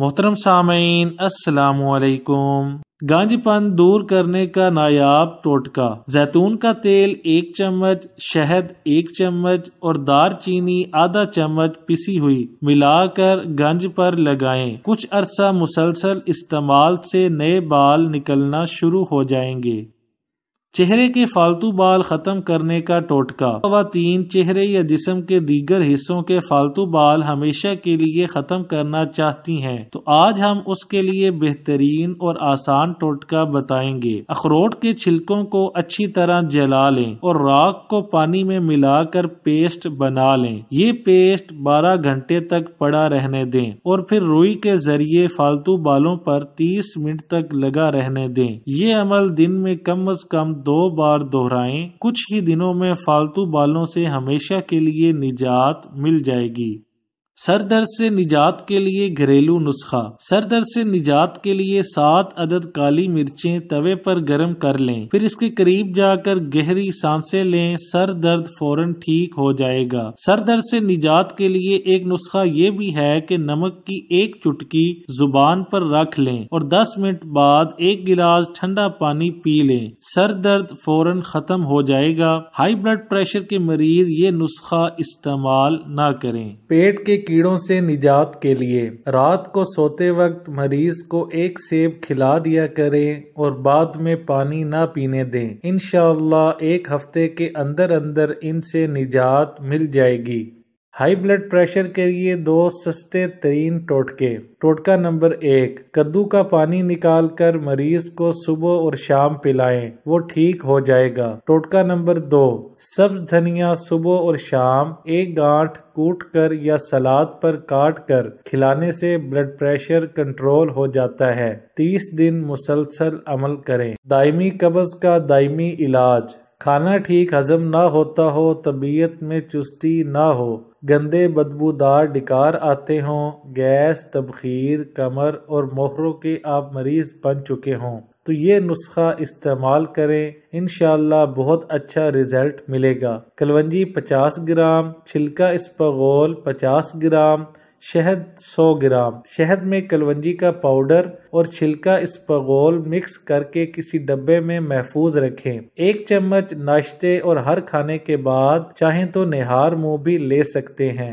मोहतरम सामीन असलकुम गांजीपन दूर करने का नायाब टोटका जैतून का तेल एक चम्मच शहद एक चम्मच और दार चीनी आधा चम्मच पिसी हुई मिलाकर गंज पर लगाएं। कुछ अरसा मुसलसल इस्तेमाल से नए बाल निकलना शुरू हो जाएंगे चेहरे के फालतू बाल खत्म करने का टोटका खातन चेहरे या जिसम के दीगर हिस्सों के फालतू बाल हमेशा के लिए खत्म करना चाहती हैं, तो आज हम उसके लिए बेहतरीन और आसान टोटका बताएंगे अखरोट के छिलकों को अच्छी तरह जला लें और राख को पानी में मिलाकर पेस्ट बना लें ये पेस्ट 12 घंटे तक पड़ा रहने दें और फिर रुई के जरिए फालतू बालों पर तीस मिनट तक लगा रहने दें ये अमल दिन में कम अज कम दो बार दोहराएं कुछ ही दिनों में फालतू बालों से हमेशा के लिए निजात मिल जाएगी सर दर्द से निजात के लिए घरेलू नुस्खा सर दर्द से निजात के लिए सात अदद काली मिर्चें तवे पर गर्म कर लें फिर इसके करीब जाकर गहरी सांसें लें सर दर्द फौरन ठीक हो जाएगा सर दर्द से निजात के लिए एक नुस्खा ये भी है कि नमक की एक चुटकी जुबान पर रख लें और 10 मिनट बाद एक गिलास ठंडा पानी पी लें सर दर्द फौरन खत्म हो जाएगा हाई ब्लड प्रेशर के मरीज ये नुस्खा इस्तेमाल न करें पेट के कीड़ों से निजात के लिए रात को सोते वक्त मरीज को एक सेब खिला दिया करें और बाद में पानी ना पीने दें इनशाला एक हफ्ते के अंदर अंदर इनसे निजात मिल जाएगी हाई ब्लड प्रेशर के लिए दो सस्ते तरीन टोटके टोटका नंबर एक कद्दू का पानी निकाल कर मरीज को सुबह और शाम पिलाएं वो ठीक हो जाएगा टोटका नंबर दो सब्ज धनिया सुबह और शाम एक गांठ कूट कर या सलाद पर काट कर खिलाने से ब्लड प्रेशर कंट्रोल हो जाता है तीस दिन मुसलसल अमल करें दायमी कब्ज का दायमी इलाज खाना ठीक हजम ना होता हो तबीयत में चुस्ती ना हो गंदे बदबूदार डिकार आते हों गैस तबखीर कमर और मोहरों के आप मरीज़ बन चुके हों तो ये नुस्खा इस्तेमाल करें इन बहुत अच्छा रिजल्ट मिलेगा कलवंजी 50 ग्राम छिलका इस्पगोल 50 ग्राम शहद 100 ग्राम शहद में कलवंजी का पाउडर और छिलका स्पगोल मिक्स करके किसी डब्बे में महफूज रखें एक चम्मच नाश्ते और हर खाने के बाद चाहें तो निहार मुंह भी ले सकते हैं